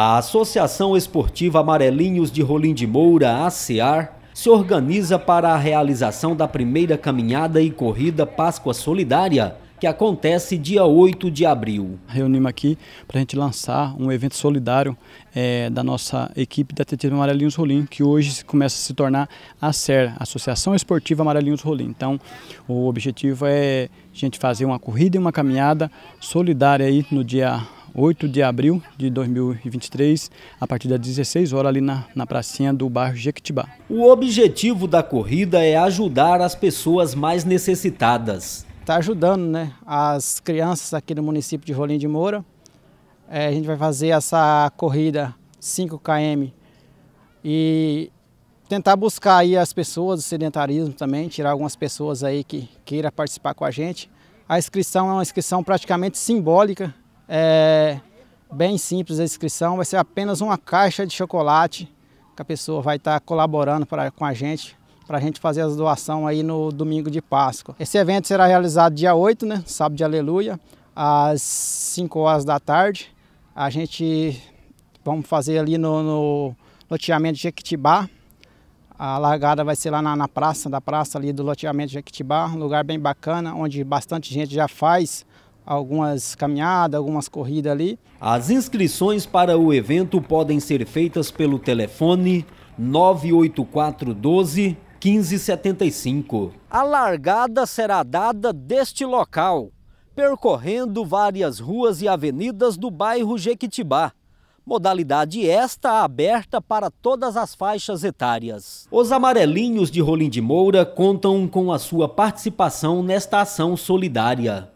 A Associação Esportiva Amarelinhos de Rolim de Moura, ASEAR, se organiza para a realização da primeira caminhada e corrida Páscoa Solidária, que acontece dia 8 de abril. Reunimos aqui para a gente lançar um evento solidário é, da nossa equipe da TT Amarelinhos Rolim, que hoje começa a se tornar a SER, Associação Esportiva Amarelinhos Rolim. Então, o objetivo é a gente fazer uma corrida e uma caminhada solidária aí no dia 8 de abril de 2023, a partir das 16 horas ali na, na pracinha do bairro Jequitibá. O objetivo da corrida é ajudar as pessoas mais necessitadas. Está ajudando né, as crianças aqui no município de Rolim de Moura. É, a gente vai fazer essa corrida 5 km e tentar buscar aí as pessoas, o sedentarismo também, tirar algumas pessoas aí que queira participar com a gente. A inscrição é uma inscrição praticamente simbólica, é bem simples a inscrição, vai ser apenas uma caixa de chocolate que a pessoa vai estar tá colaborando pra, com a gente para a gente fazer as doação aí no domingo de Páscoa. Esse evento será realizado dia 8, né, sábado de aleluia, às 5 horas da tarde. A gente vamos fazer ali no, no loteamento de Jequitibá. A largada vai ser lá na, na praça, da praça ali do loteamento de Jequitibá, um lugar bem bacana, onde bastante gente já faz algumas caminhadas, algumas corridas ali. As inscrições para o evento podem ser feitas pelo telefone 98412 1575. A largada será dada deste local, percorrendo várias ruas e avenidas do bairro Jequitibá. Modalidade esta aberta para todas as faixas etárias. Os amarelinhos de Rolim de Moura contam com a sua participação nesta ação solidária.